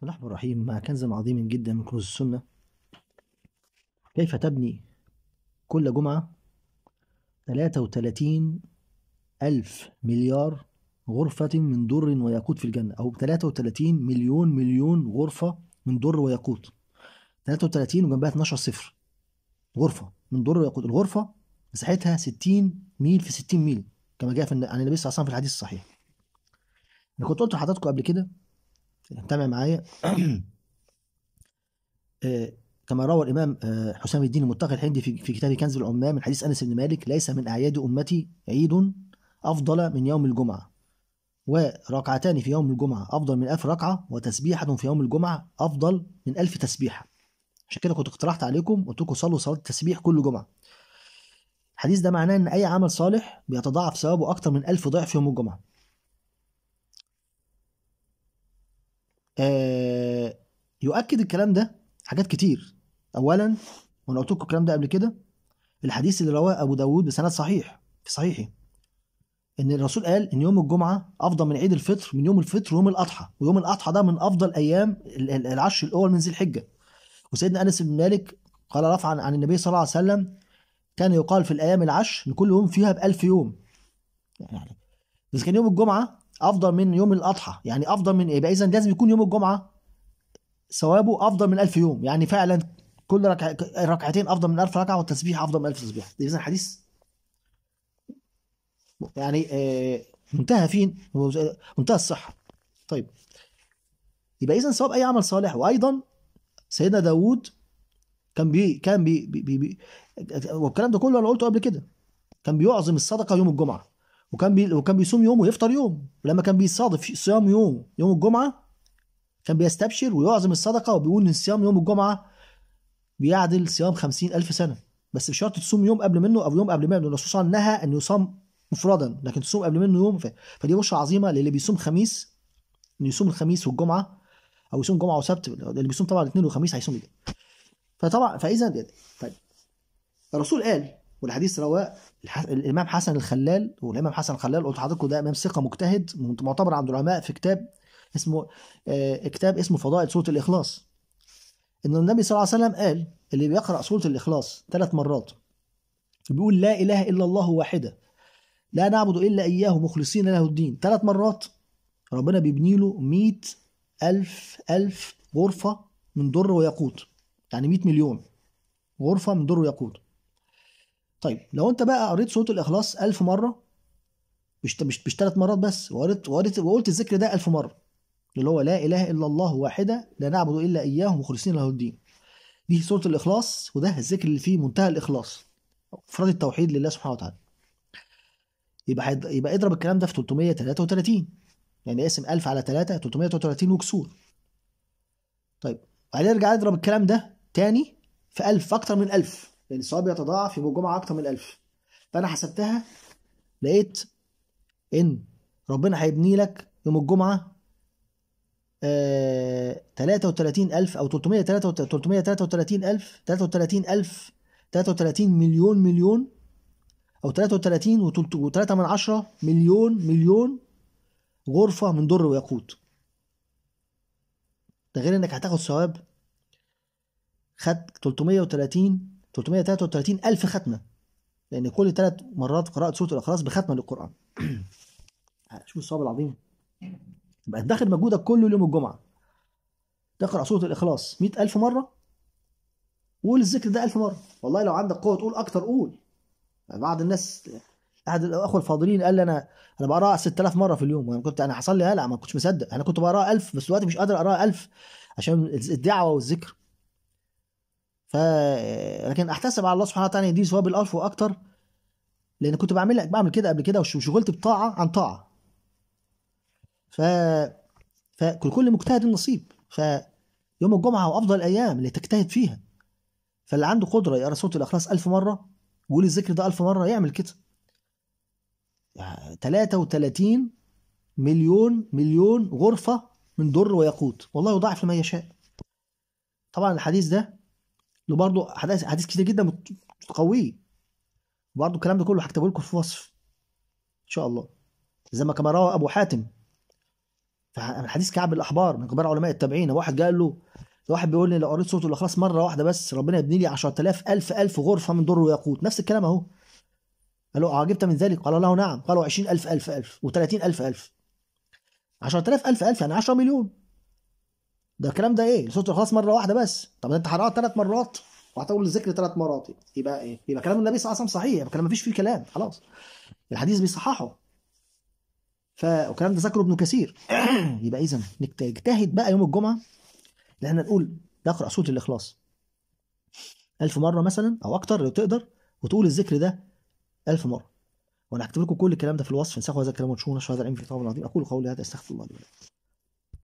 بسم الله الرحمن الرحيم مع كنز عظيم جدا من كنوز السنة كيف تبني كل جمعة 33 ألف مليار غرفة من در وياقوت في الجنة أو 33 مليون مليون غرفة من در وياقوت 33 وجنبها 12 صفر غرفة من در وياقوت الغرفة مساحتها 60 ميل في 60 ميل كما جاء في عن النبي صلى الله عليه وسلم في الحديث الصحيح أنا كنت قلت لحضراتكم قبل كده تابع معايا آه، كما روى الامام آه، حسام الدين المتقي الحندي في كتاب كنز العمال من حديث انس بن مالك ليس من اعياد امتي عيد افضل من يوم الجمعه وركعتان في يوم الجمعه افضل من ألف ركعه وتسبيحه في يوم الجمعه افضل من ألف تسبيحه عشان كده كنت اقترحت عليكم قلت لكم صلوا صلاه التسبيح كل جمعه الحديث ده معناه ان اي عمل صالح بيتضاعف ثوابه اكتر من ألف ضعف يوم الجمعه آه، يؤكد الكلام ده حاجات كتير أولا وأنا قلت لكم الكلام ده قبل كده الحديث اللي رواه أبو داود بسند صحيح في صحيحه إن الرسول قال إن يوم الجمعة أفضل من عيد الفطر من يوم الفطر ويوم الأضحى ويوم الأضحى ده من أفضل أيام العشر الأول من ذي الحجة وسيدنا أنس بن مالك قال رفعا عن النبي صلى الله عليه وسلم كان يقال في الأيام العشر إن كل يوم فيها بألف يوم يعني بس كان يوم الجمعة افضل من يوم الاضحى يعني افضل من ايه يبقى اذا لازم يكون يوم الجمعه ثوابه افضل من ألف يوم يعني فعلا كل ركع ركعتين افضل من ألف ركعه والتسبيح افضل من ألف تسبيح اذا حديث يعني آه، منتهى فين منتهى الصحه طيب يبقى اذا ثواب اي عمل صالح وايضا سيدنا داوود كان بي كان بي, بي, بي والكلام ده كله انا قلته قبل كده كان بيعظم الصدقه يوم الجمعه وكان بي وكان بيصوم يوم ويفطر يوم ولما كان بيصادف صيام يوم يوم الجمعه كان بيستبشر ويعظم الصدقه وبيقول ان صيام يوم الجمعه بيعدل صيام خمسين ألف سنة بس بشرط تصوم يوم قبل منه أو يوم قبل منه الرسول صلى الله عليه وسلم نهى أن يصام مفردا لكن تصوم قبل منه يوم ف... فدي بشرى عظيمة للي بيصوم خميس إنه يصوم الخميس والجمعة أو يصوم جمعة وسبت اللي بيصوم طبعا الاثنين والخميس هيصوم فطبعا فإذا طيب الرسول قال والحديث رواه الامام حسن الخلال والامام حسن الخلال قلت لحضراتكم ده امام ثقه مجتهد معتبر عند العلماء في كتاب اسمه آه، كتاب اسمه فضائل سوره الاخلاص ان النبي صلى الله عليه وسلم قال اللي بيقرا سوره الاخلاص ثلاث مرات بيقول لا اله الا الله واحده لا نعبد الا اياه مخلصين له الدين ثلاث مرات ربنا بيبني له 100 ألف ألف غرفة من در وياقوت يعني 100 مليون غرفة من در وياقوت طيب لو انت بقى قريت سوره الاخلاص ألف مره مش مش مش ثلاث مرات بس وقريت وقريت وقلت الذكر ده ألف مره اللي هو لا اله الا الله واحده لا نعبد الا اياه مخلصين له الدين دي سوره الاخلاص وده الذكر اللي فيه منتهى الاخلاص افراد التوحيد لله سبحانه وتعالى يبقى يبقى اضرب الكلام ده في 333 يعني اقسم 1000 على 3 333 وكسور طيب وبعدين ارجع اضرب الكلام ده تاني في 1000 اكتر من 1000 لأن الصواب بيتضاعف يبقى الجمعة أكتر من 1000 فأنا حسبتها لقيت إن ربنا هيبني لك يوم الجمعة آه 33 ألف أو 333 ألف 33 ألف 33 مليون مليون أو 33 و3 من عشرة مليون مليون غرفة من در وياقوت ده غير إنك هتاخد ثواب خد 330 333 ألف ختمة لأن كل ثلاث مرات قراءة سورة الإخلاص بختمة للقرآن شوف الصواب العظيم يبقى تدخل مجهودك كله يوم الجمعة تقرأ سورة الإخلاص 100 ألف مرة وقول الذكر ده ألف مرة والله لو عندك قوة تقول أكتر قول بعض الناس أحد الأخوة الفاضلين قال لي أنا أنا بقراها 6000 مرة في اليوم وأنا كنت أنا حصل لي هلع ما كنتش مصدق أنا كنت بقراها 1000 بس دلوقتي مش قادر أقراها 1000 عشان الدعوة والذكر ف لكن احتسب على الله سبحانه وتعالى دي ثواب الالف واكتر لان كنت بعمل بعمل كده قبل كده وشغلت بطاعه عن طاعه ف فكل مجتهد نصيب ف يوم الجمعه هو افضل الايام اللي تجتهد فيها فاللي عنده قدره يقرا سوره الاخلاص ألف مره ويقول الذكر ده ألف مره يعمل كده 33 مليون مليون غرفه من در وياقوت والله يضاعف لمن يشاء طبعا الحديث ده له برضه حداث حديث كتير جدا بتقويه برضه الكلام ده كله هكتبه لكم في وصف ان شاء الله زي ما كما روى ابو حاتم من حديث كعب الاحبار من كبار علماء التابعين واحد قال له واحد بيقول لي لو قريت سوره الاخلاص مره واحده بس ربنا يبني لي 10000 ألف ألف غرفه من در وياقوت نفس الكلام اهو قال له اعجبت من ذلك قال له نعم قالوا 20000 ألف ألف و30000 ألف 10000 الف يعني 10 مليون ده الكلام ده ايه الصوت الاخلاص مره واحده بس طب انت حرقها ثلاث مرات وهتقول الذكر ثلاث مرات يبقى ايه يبقى كلام النبي صلى الله عليه وسلم صحيح يبقى كلام مفيش فيه كلام خلاص الحديث بيصححه ف والكلام ده ذكره ابن كثير يبقى اذا نجتهد بقى يوم الجمعه ان احنا نقول نقرا سوره الاخلاص ألف مرة مثلا أو أكتر لو تقدر وتقول الذكر ده ألف مرة وأنا هكتب لكم كل الكلام ده في الوصف انسخوا هذا الكلام وتشوفوا نشر هذا العلم في كتاب العظيم أقول قولي هذا أستغفر الله لي ولكم